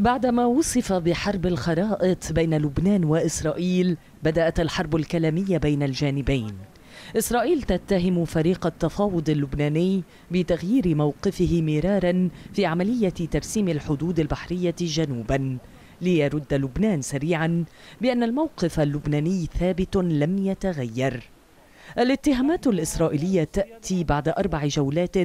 بعدما وصف بحرب الخرائط بين لبنان واسرائيل بدات الحرب الكلاميه بين الجانبين اسرائيل تتهم فريق التفاوض اللبناني بتغيير موقفه مرارا في عمليه ترسيم الحدود البحريه جنوبا ليرد لبنان سريعا بان الموقف اللبناني ثابت لم يتغير الاتهامات الإسرائيلية تأتي بعد أربع جولات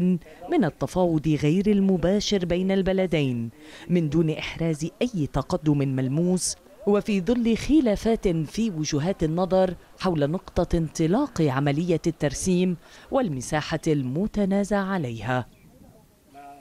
من التفاوض غير المباشر بين البلدين من دون إحراز أي تقدم ملموس وفي ظل خلافات في وجهات النظر حول نقطة انطلاق عملية الترسيم والمساحة المتنازع عليها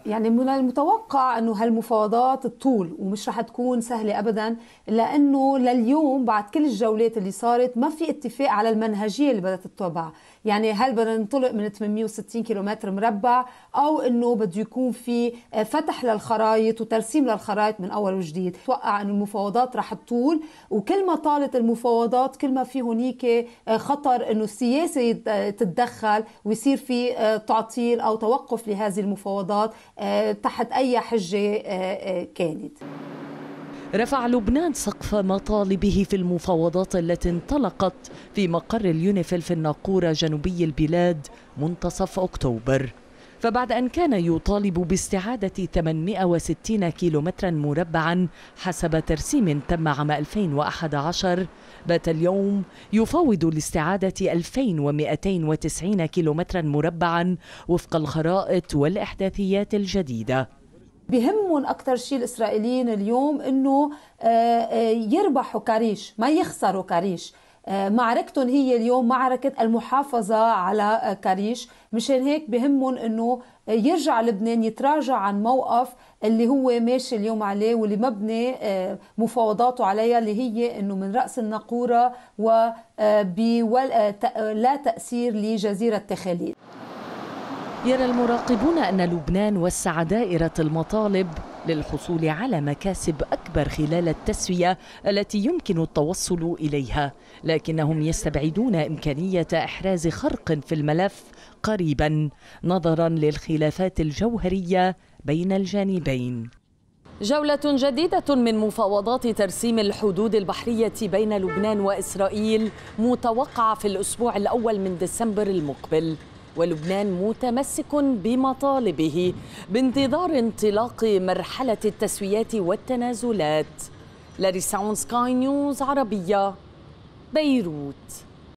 يعني من المتوقع انه هالمفاوضات تطول ومش رح تكون سهله ابدا لانه لليوم بعد كل الجولات اللي صارت ما في اتفاق على المنهجيه اللي بدها تتبع، يعني هل بدنا ننطلق من 860 كيلومتر مربع او انه بده يكون في فتح للخرائط وترسيم للخرائط من اول وجديد، توقع انه المفاوضات رح تطول وكل ما طالت المفاوضات كل ما في هنيك آه، خطر انه السياسه آه، تتدخل ويصير في آه، تعطيل او توقف لهذه المفاوضات آه، تحت أي حجة آه، آه، كانت رفع لبنان سقف مطالبه في المفاوضات التي انطلقت في مقر اليونيفيل في الناقورة جنوبي البلاد منتصف أكتوبر فبعد أن كان يطالب باستعادة 860 كيلومترا مربعا حسب ترسيم تم عام 2011 بات اليوم يفاوض لاستعادة 2290 كيلومترا مربعا وفق الخرائط والإحداثيات الجديدة بهمهم اكثر شيء الاسرائيليين اليوم انه آه، آه، يربحوا كاريش ما يخسروا كاريش آه، معركتهم هي اليوم معركة المحافظة على آه، كاريش مشان هيك بهمهم انه آه، يرجع لبنان يتراجع عن موقف اللي هو ماشي اليوم عليه واللي مبني مفاوضاته عليها اللي هي انه من راس النقوره ولا تاثير لجزيره تخاليل يرى المراقبون ان لبنان وسع دائره المطالب للحصول على مكاسب أكبر خلال التسوية التي يمكن التوصل إليها لكنهم يستبعدون إمكانية إحراز خرق في الملف قريبا نظرا للخلافات الجوهرية بين الجانبين جولة جديدة من مفاوضات ترسيم الحدود البحرية بين لبنان وإسرائيل متوقعة في الأسبوع الأول من ديسمبر المقبل ولبنان متمسك بمطالبه بانتظار انطلاق مرحلة التسويات والتنازلات لاريساون سكاي نيوز عربية بيروت